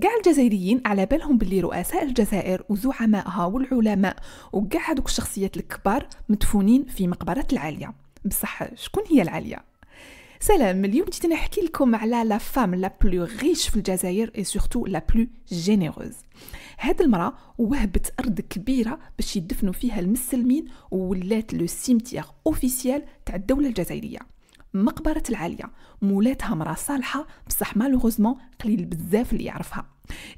كاع الجزائريين على بالهم باللي رؤساء الجزائر وزعمائها والعلماء وكاع هذوك الشخصيات الكبار مدفونين في مقبره العاليه بصح شكون هي العاليه سلام اليوم جيت نحكي لكم على لا فام لا بلو ريش في الجزائر اي سورتو لا بلو جينيروز هاد المراه وهبت ارض كبيره باش يدفنوا فيها المسلمين وولات لو سيمتيير اوفيسيال تاع الدوله الجزائريه مقبرة العالية مولاتها مرا صالحة بصح مالوغوزمون قليل بزاف اللي يعرفها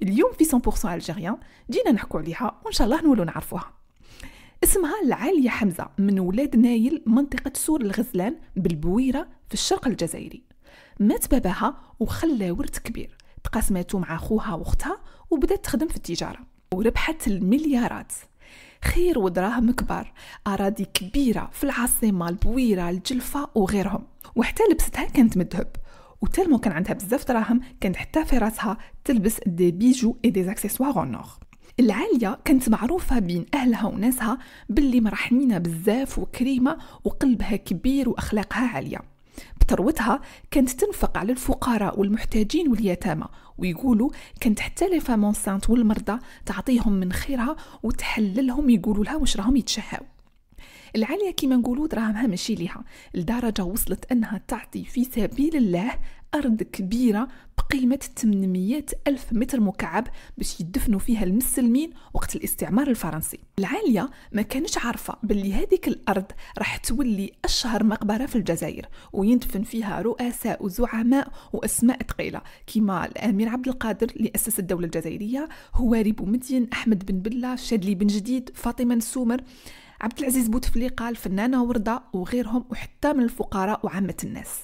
اليوم في 100% الجيريان جينا نحكو عليها وان شاء الله نولو نعرفوها اسمها العالية حمزة من ولاد نايل منطقة سور الغزلان بالبويرة في الشرق الجزائري مات باباها وخلى ورث كبير تقاسماتو مع خوها واختها وبدات تخدم في التجارة وربحت المليارات خير ودراهم كبار أراضي كبيرة في العاصمة البويرة الجلفة وغيرهم وحتى لبستها كانت مدهب الذهب وتلمو كان عندها بزاف دراهم كانت حتى في راسها تلبس دي بيجو اي دي زاكسيسوار اونور العالية كانت معروفة بين أهلها وناسها باللي مرحمينة بزاف وكريمة وقلبها كبير وأخلاقها عالية بثروتها كانت تنفق على الفقراء والمحتاجين واليتامى ويقولوا كانت حتى لي فامونسانت والمرضى تعطيهم من خيرها وتحللهم يقولوا لها واش راهم يتشهاو العاليه كيما نقولوا دراهمها ماشي ليها لدرجه وصلت انها تعطي في سبيل الله ارض كبيره بقيمه 800 الف متر مكعب باش يدفنوا فيها المسلمين وقت الاستعمار الفرنسي العاليه ما كانش عارفه باللي هذيك الارض راح تولي اشهر مقبره في الجزائر ويندفن فيها رؤساء وزعماء واسماء ثقيله كيما الامير عبد القادر اللي اسس الدوله الجزائريه هواري بومدين احمد بن بله شادلي بن جديد فاطمه السومر عبد العزيز بوتفليقة الفنانة وردة وغيرهم وحتى من الفقراء وعامة الناس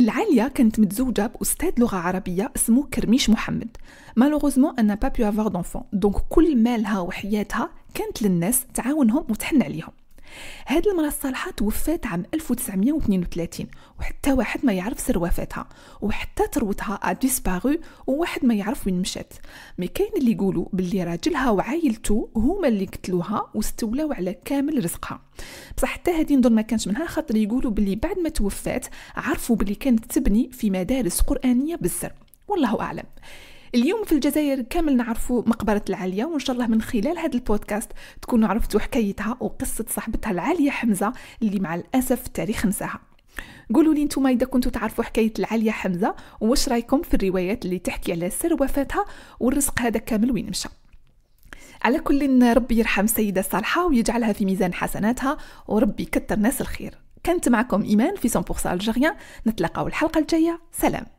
العالية كانت متزوجة بأستاذ لغة عربية اسمه كرميش محمد مالوغوزمون أنا با بيو افوغ دونفون دونك كل مالها وحياتها كانت للناس تعاونهم وتحن عليهم هاد المرأة الصالحة توفات عام 1932 وحتى واحد ما يعرف سر وفاتها وحتى ثروتها ديسباغو وواحد ما يعرف وين مشات مي كاين اللي يقولوا باللي راجلها وعائلته هما اللي قتلوها واستولوا على كامل رزقها بصح حتى هادي نظن ما كانش منها خاطر يقولوا باللي بعد ما توفات عرفوا باللي كانت تبني في مدارس قرآنية بالسر والله أعلم اليوم في الجزائر كامل نعرفوا مقبرة العالية وإن شاء الله من خلال هذا البودكاست تكونوا عرفتوا حكايتها وقصة صاحبتها العالية حمزة اللي مع الأسف التاريخ نساها قولوا لي انتم اذا كنتوا تعرفوا حكايه العاليه حمزه واش رايكم في الروايات اللي تحكي على سر وفاتها والرزق هذا كامل وين مشى على كل ربي يرحم السيده الصالحه ويجعلها في ميزان حسناتها وربي يكثر ناس الخير كانت معكم ايمان في 100% الجيريان نتلاقاو الحلقه الجايه سلام